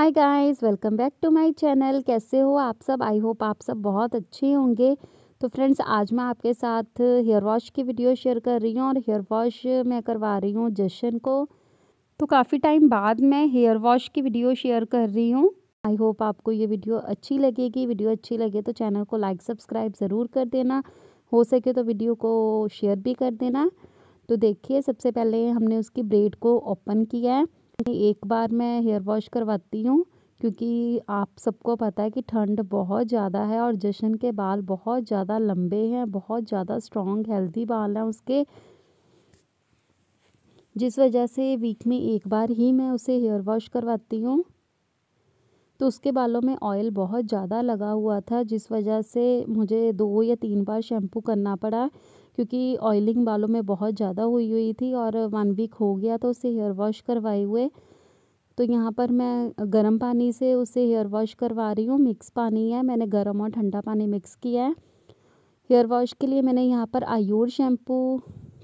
hi guys welcome back to my channel कैसे हो आप सब आई होप आप सब बहुत अच्छे होंगे तो फ्रेंड्स आज मैं आपके साथ हेयर वॉश की वीडियो शेयर कर रही हूँ और हेयर वॉश मैं करवा रही हूँ जशन को तो काफ़ी टाइम बाद मैं हेयर वॉश की वीडियो शेयर कर रही हूँ आई होप आपको ये वीडियो अच्छी लगेगी वीडियो अच्छी लगे तो चैनल को लाइक सब्सक्राइब ज़रूर कर देना हो सके तो वीडियो को शेयर भी कर देना तो देखिए सबसे पहले हमने उसकी ब्रेड को ओपन किया है एक बार मैं हेयर वॉश करवाती हूँ क्योंकि आप सबको पता है कि ठंड बहुत ज़्यादा है और जशन के बाल बहुत ज़्यादा लंबे हैं बहुत ज़्यादा स्ट्रॉन्ग हेल्दी बाल हैं उसके जिस वजह से वीक में एक बार ही मैं उसे हेयर वॉश करवाती हूँ तो उसके बालों में ऑयल बहुत ज़्यादा लगा हुआ था जिस वजह से मुझे दो या तीन बार शैम्पू करना पड़ा क्योंकि ऑयलिंग बालों में बहुत ज़्यादा हुई हुई थी और वन वीक हो गया तो उसे हेयर वॉश करवाए हुए तो यहाँ पर मैं गर्म पानी से उसे हेयर वॉश करवा रही हूँ मिक्स पानी है मैंने गर्म और ठंडा पानी मिक्स किया है हेयर वॉश के लिए मैंने यहाँ पर आयूर शैम्पू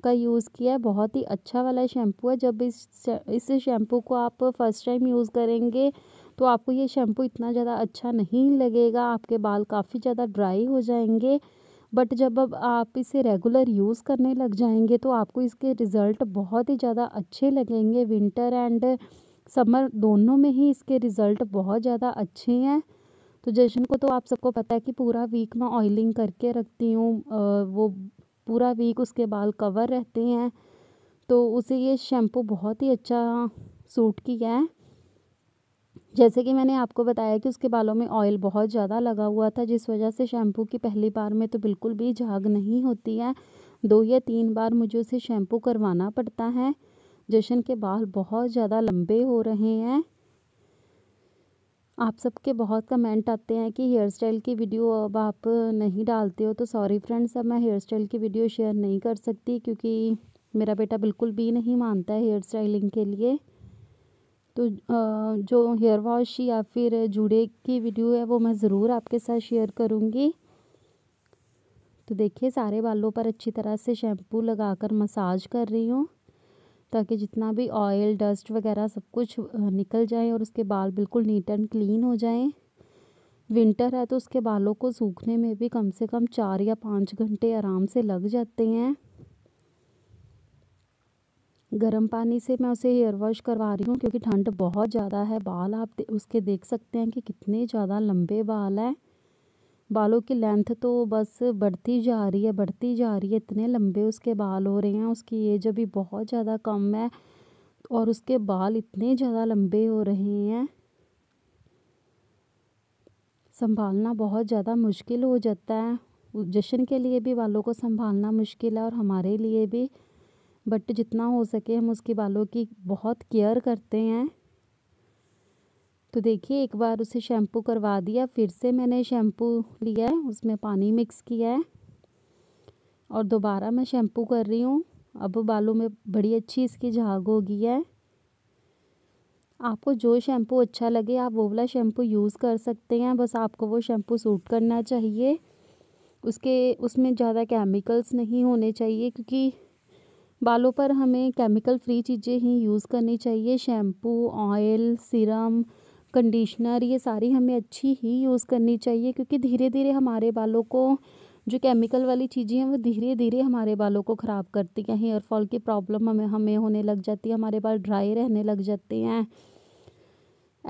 का यूज़ किया है बहुत ही अच्छा वाला शैम्पू है जब इस इस शैम्पू को आप फर्स्ट टाइम यूज़ करेंगे तो आपको ये शैम्पू इतना ज़्यादा अच्छा नहीं लगेगा आपके बाल काफ़ी ज़्यादा ड्राई हो जाएंगे बट जब अब आप इसे रेगुलर यूज़ करने लग जाएंगे तो आपको इसके रिज़ल्ट बहुत ही ज़्यादा अच्छे लगेंगे विंटर एंड समर दोनों में ही इसके रिज़ल्ट बहुत ज़्यादा अच्छे हैं तो जशन को तो आप सबको पता है कि पूरा वीक मैं ऑयलिंग करके रखती हूँ वो पूरा वीक उसके बाल कवर रहते हैं तो उसे ये शैम्पू बहुत ही अच्छा सूट किया है जैसे कि मैंने आपको बताया कि उसके बालों में ऑयल बहुत ज़्यादा लगा हुआ था जिस वजह से शैम्पू की पहली बार में तो बिल्कुल भी झाग नहीं होती है दो या तीन बार मुझे उसे शैम्पू करवाना पड़ता है जशन के बाल बहुत ज़्यादा लंबे हो रहे हैं आप सबके बहुत कमेंट आते हैं कि हेयर स्टाइल की वीडियो अब आप नहीं डालते हो तो सॉरी फ्रेंड्स अब मैं हेयर स्टाइल की वीडियो शेयर नहीं कर सकती क्योंकि मेरा बेटा बिल्कुल भी नहीं मानता है हेयर स्टाइलिंग के लिए तो जो हेयर वॉश या फिर जूड़े की वीडियो है वो मैं ज़रूर आपके साथ शेयर करूँगी तो देखिए सारे बालों पर अच्छी तरह से शैम्पू लगाकर मसाज कर रही हूँ ताकि जितना भी ऑयल डस्ट वगैरह सब कुछ निकल जाए और उसके बाल बिल्कुल नीट एंड क्लीन हो जाएं विंटर है तो उसके बालों को सूखने में भी कम से कम चार या पाँच घंटे आराम से लग जाते हैं गर्म पानी से मैं उसे हेयर वॉश करवा रही हूँ क्योंकि ठंड बहुत ज़्यादा है बाल आप दे, उसके देख सकते हैं कि कितने ज़्यादा लंबे बाल हैं बालों की लेंथ तो बस बढ़ती जा रही है बढ़ती जा रही है इतने लंबे उसके बाल हो रहे हैं उसकी एज अभी बहुत ज़्यादा कम है और उसके बाल इतने ज़्यादा लंबे हो रहे हैं संभालना बहुत ज़्यादा मुश्किल हो जाता है जश्न के लिए भी बालों को संभालना मुश्किल है और हमारे लिए भी बट जितना हो सके हम उसके बालों की बहुत केयर करते हैं तो देखिए एक बार उसे शैम्पू करवा दिया फिर से मैंने शैम्पू लिया है उसमें पानी मिक्स किया है और दोबारा मैं शैम्पू कर रही हूँ अब बालों में बड़ी अच्छी इसकी झाग होगी है आपको जो शैम्पू अच्छा लगे आप वो वाला शैम्पू यूज़ कर सकते हैं बस आपको वो शैम्पू सूट करना चाहिए उसके उसमें ज़्यादा केमिकल्स नहीं होने चाहिए क्योंकि बालों पर हमें केमिकल फ्री चीज़ें ही यूज़ करनी चाहिए शैम्पू ऑयल सीरम कंडीशनर ये सारी हमें अच्छी ही यूज़ करनी चाहिए क्योंकि धीरे धीरे हमारे बालों को जो केमिकल वाली चीज़ें हैं वो धीरे धीरे हमारे बालों को ख़राब करती हैं हेयर फॉल की प्रॉब्लम हमें हमें होने लग जाती है हमारे बाल ड्राई रहने लग जाते हैं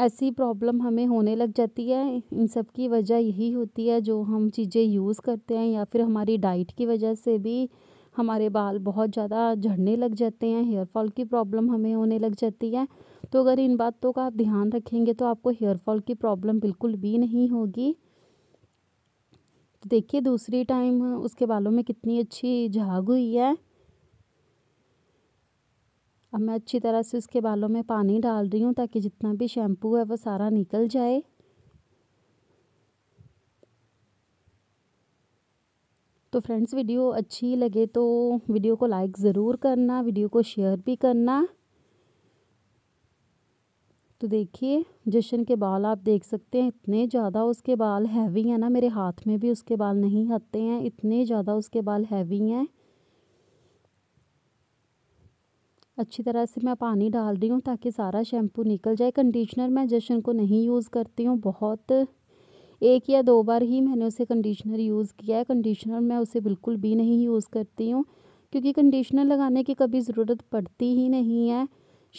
ऐसी प्रॉब्लम हमें होने लग जाती है इन सब की वजह यही होती है जो हम चीज़ें यूज़ करते हैं या फिर हमारी डाइट की वजह से भी हमारे बाल बहुत ज़्यादा झड़ने लग जाते हैं हेयर फॉल की प्रॉब्लम हमें होने लग जाती है तो अगर इन बातों का आप ध्यान रखेंगे तो आपको हेयर फॉल की प्रॉब्लम बिल्कुल भी नहीं होगी तो देखिए दूसरी टाइम उसके बालों में कितनी अच्छी झाग हुई है अब मैं अच्छी तरह से उसके बालों में पानी डाल रही हूँ ताकि जितना भी शैम्पू है वो सारा निकल जाए तो फ्रेंड्स वीडियो अच्छी लगे तो वीडियो को लाइक ज़रूर करना वीडियो को शेयर भी करना तो देखिए जशन के बाल आप देख सकते हैं इतने ज़्यादा उसके बाल हैवी हैं ना मेरे हाथ में भी उसके बाल नहीं हटते हैं इतने ज़्यादा उसके बाल हैवी हैं अच्छी तरह से मैं पानी डाल रही हूँ ताकि सारा शैम्पू निकल जाए कंडीशनर मैं जशन को नहीं यूज़ करती हूँ बहुत एक या दो बार ही मैंने उसे कंडीशनर यूज़ किया है कंडीशनर मैं उसे बिल्कुल भी नहीं यूज़ करती हूँ क्योंकि कंडीशनर लगाने की कभी ज़रूरत पड़ती ही नहीं है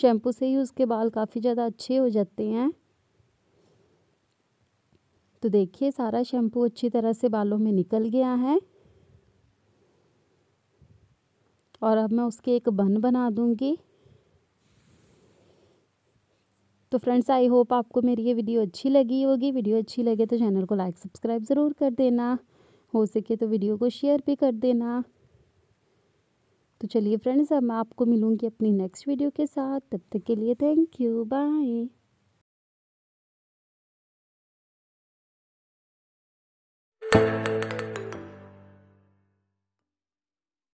शैम्पू से ही उसके बाल काफ़ी ज़्यादा अच्छे हो जाते हैं तो देखिए सारा शैम्पू अच्छी तरह से बालों में निकल गया है और अब मैं उसके एक बन बना दूंगी तो फ्रेंड्स आई होप आपको मेरी ये वीडियो अच्छी लगी होगी वीडियो अच्छी लगे तो चैनल को लाइक सब्सक्राइब ज़रूर कर देना हो सके तो वीडियो को शेयर भी कर देना तो चलिए फ्रेंड्स अब मैं आपको मिलूँगी अपनी नेक्स्ट वीडियो के साथ तब तक के लिए थैंक यू बाय